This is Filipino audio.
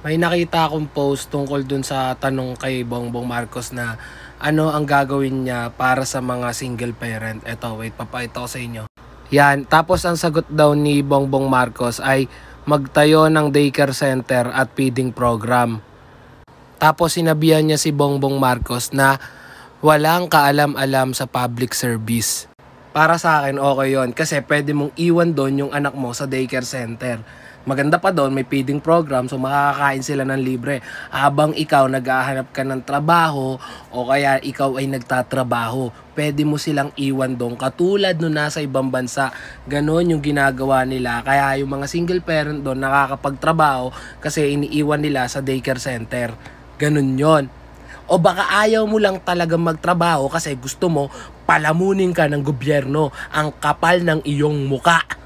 may nakita akong post tungkol dun sa tanong kay Bongbong Marcos na ano ang gagawin niya para sa mga single parent. Eto, wait, papakita ko sa inyo. Yan, tapos ang sagot daw ni Bongbong Marcos ay magtayo ng daycare center at feeding program. Tapos sinabihan niya si Bongbong Marcos na walang kaalam-alam sa public service. Para sa akin, okay yon kasi pwede mong iwan doon yung anak mo sa daycare center Maganda pa doon, may feeding program so makakain sila ng libre. Habang ikaw naghahanap ka ng trabaho o kaya ikaw ay nagtatrabaho, pwede mo silang iwan doon. Katulad no nasa ibang bansa, ganon yung ginagawa nila. Kaya yung mga single parent doon nakakapagtrabaho kasi iniiwan nila sa daycare center. Ganon yon o baka ayaw mo lang talaga magtrabaho kasi gusto mo palamunin ka ng gobyerno ang kapal ng iyong muka.